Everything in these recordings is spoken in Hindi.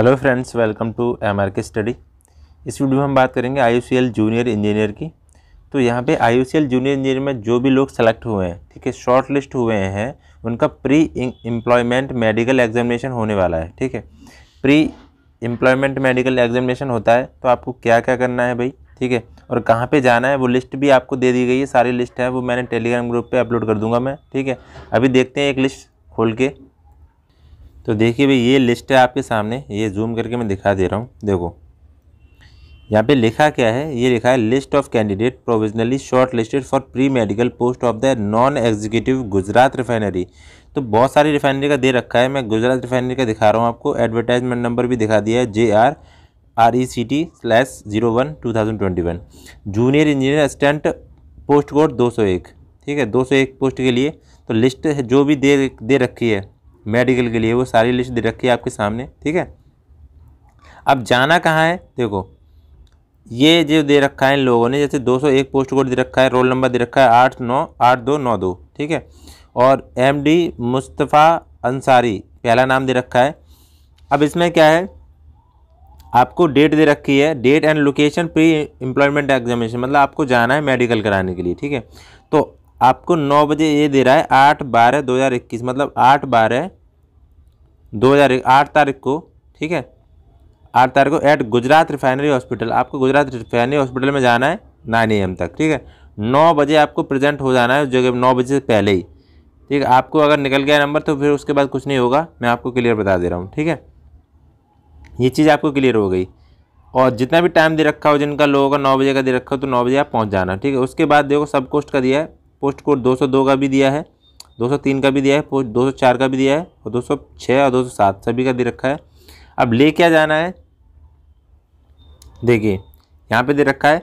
hello friends welcome to M R K study इस वीडियो में हम बात करेंगे आई जूनियर इंजीनियर की तो यहाँ पे आई जूनियर इंजीनियर में जो भी लोग सेलेक्ट हुए हैं ठीक है शॉर्ट लिस्ट हुए हैं उनका प्री एम्प्लॉयमेंट मेडिकल एग्जामिनेशन होने वाला है ठीक है प्री एम्प्लॉयमेंट मेडिकल एग्जामिनेशन होता है तो आपको क्या क्या करना है भाई ठीक है और कहाँ पे जाना है वो लिस्ट भी आपको दे दी गई है सारी लिस्ट है वो मैंने टेलीग्राम ग्रुप पे अपलोड कर दूंगा मैं ठीक है अभी देखते हैं एक लिस्ट खोल के तो देखिए भाई ये लिस्ट है आपके सामने ये जूम करके मैं दिखा दे रहा हूँ देखो यहाँ पे लिखा क्या है ये लिखा है list of candidate provisionally short listed for pre medical post of the non executive Gujarat refinery तो बहुत सारी रिफाइनरी का दे रखा है मैं गुजरात रिफाइनरी का दिखा रहा हूँ आपको एडवर्टाइजमेंट नंबर भी दिखा दिया है J R R E C T slash zero one two thousand twenty one junior engineer assistant post code दो सौ एक ठीक है दो सौ एक पोस्ट के लिए तो लिस्ट जो भी दे दे रखी है मेडिकल के लिए वो सारी लिस्ट दे रखी है आपके सामने ठीक है अब जाना कहाँ है देखो ये जो दे रखा है इन लोगों ने जैसे 201 पोस्ट कोड दे रखा है रोल नंबर दे रखा है आठ नौ आठ दो नौ दो ठीक है और एम डी मुस्तफ़ा अंसारी पहला नाम दे रखा है अब इसमें क्या है आपको डेट दे रखी है date and location pre employment examination मतलब आपको जाना है मेडिकल कराने के लिए ठीक है तो आपको नौ बजे ये दे रहा है आठ बारह दो हज़ार इक्कीस मतलब आठ बारह दो हज़ार आठ तारीख को ठीक है आठ तारीख को एट गुजरात रिफाइनरी हॉस्पिटल आपको गुजरात रिफाइनरी हॉस्पिटल में जाना है नाइन ए तक ठीक है नौ बजे आपको प्रेजेंट हो जाना है उस जगह नौ बजे से पहले ही ठीक है आपको अगर निकल गया नंबर तो फिर उसके बाद कुछ नहीं होगा मैं आपको क्लियर बता दे रहा हूँ ठीक है ये चीज़ आपको क्लियर हो गई और जितना भी टाइम दे रखा हो जिनका लोगों का नौ बजे का दे रखा हो तो नौ बजे आप पहुँच जाना ठीक है उसके बाद देखो सब कोस्ट का दिया है पोस्ट कोड दो का भी दिया है 203 का भी दिया है दो चार का भी दिया है और 206 और 207 सभी का दे रखा है अब ले क्या जाना है देखिए यहाँ पे दे रखा है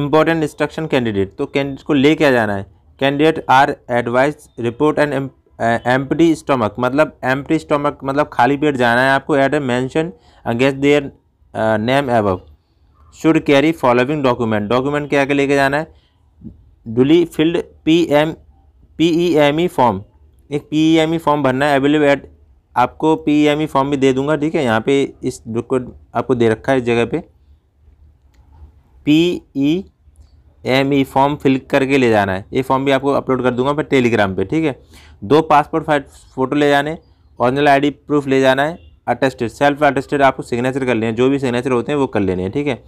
इम्पोर्टेंट इंस्ट्रक्शन कैंडिडेट तो कैंडिडेट को ले क्या जाना है candidate are advise report and empty stomach मतलब एम्प्टी स्टोमक मतलब खाली पेट जाना है आपको at a mention against their name एब should carry following document document क्या क्या लेके जाना है duly filled P M P E M E form एक P E M E form भरना है अवेलेबल एट आपको P E M E form भी दे दूंगा ठीक है यहाँ पे इस को आपको दे रखा है इस जगह पे P E M E form fill करके ले जाना है ये फॉर्म भी आपको अपलोड कर दूंगा मैं टेलीग्राम पे ठीक है दो पासपोर्ट फ़ोटो ले जाने आई आईडी प्रूफ ले जाना है अटेस्टेड सेल्फ अटेस्टेड आपको सिग्नेचर कर लेने जो भी सिग्नेचर होते हैं वो कर लेने हैं ठीक है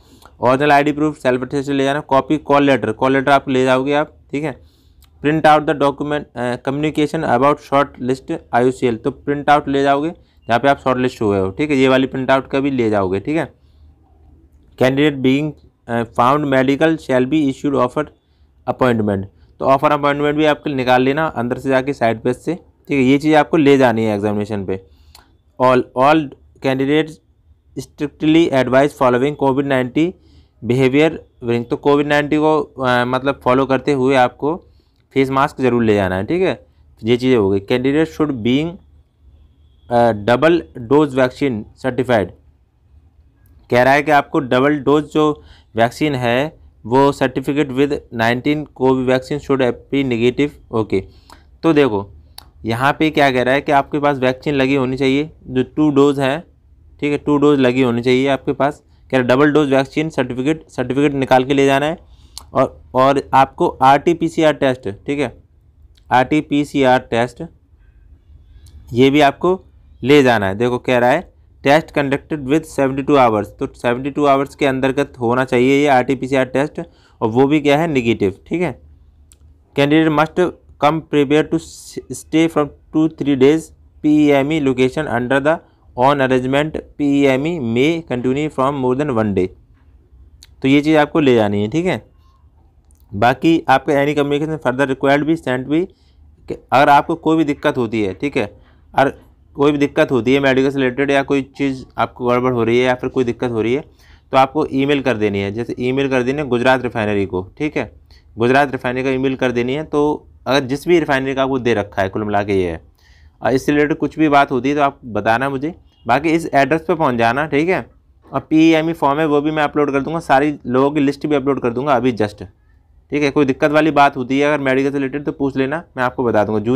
I ID proof self attested ले जाना copy call letter call letter आप ले जाओगे आप ठीक है print out the document communication about short list I तो प्रिंट आउट ले जाओगे जहाँ पे आप शॉर्ट लिस्ट हुए हो ठीक है ये वाली प्रिंट आउट का भी ले जाओगे ठीक है candidate being found medical shall be issued offer appointment तो ऑफर अपॉइंटमेंट भी आपको निकाल लेना अंदर से जाके साइड पेज से ठीक है ये चीज़ आपको ले जानी है एग्जामिनेशन पे all all candidate strictly advise following covid ninety behaviour तो कोविड नाइन्टी को आ, uh, मतलब फॉलो करते हुए आपको फेस मास्क जरूर ले जाना है ठीक है तो ये चीज़ें हो गई candidate should being double dose vaccine certified कह रहा है कि आपको डबल डोज जो वैक्सीन है वो certificate with nineteen vaccine should be negative okay तो देखो यहाँ पे क्या कह रहा है कि आपके पास वैक्सीन लगी होनी चाहिए जो टू डोज है ठीक है टू डोज लगी होनी चाहिए आपके पास कह रहा है double dose vaccine certificate certificate निकाल के ले जाना है और और आपको R T P C R test ठीक है R T P C R test ये भी आपको ले जाना है देखो कह रहा है टेस्ट कंडक्टेड विद 72 आवर्स तो 72 आवर्स के अंतर्गत होना चाहिए ये R T P C R test और वो भी क्या है निगेटिव ठीक है candidate must come prepare to stay from two three days P E M E location under the on arrangement P E M E may continue from more than one day तो ये चीज़ आपको ले जानी है ठीक है बाकी आपके एनी कम्युनिकेशन फर्दर रिक्वायर्ड भी सेंड भी अगर आपको कोई भी दिक्कत होती है ठीक है और कोई भी दिक्कत होती है मेडिकल से रिलेटेड या कोई चीज़ आपको गड़बड़ हो रही है या फिर कोई दिक्कत हो रही है तो आपको ईमेल कर देनी है जैसे ईमेल कर देनी है गुजरात रिफाइनरी को ठीक है गुजरात रिफाइनरी का ईमेल कर देनी है तो अगर जिस भी रिफाइनरी का आपको दे रखा है कुल मिला के ये है और इससे रिलेटेड कुछ भी बात होती है तो आप बताना मुझे बाकी इस एड्रेस पर पहुँच जाना ठीक है और पी एम ई फॉर्म है वो भी मैं अपलोड कर दूँगा सारी लोगों की लिस्ट भी अपलोड कर दूँगा अभी जस्ट ठीक है कोई दिक्कत वाली बात होती है अगर मेडिकल से रिलेटेड तो पूछ लेना मैं आपको बता दूंगा जून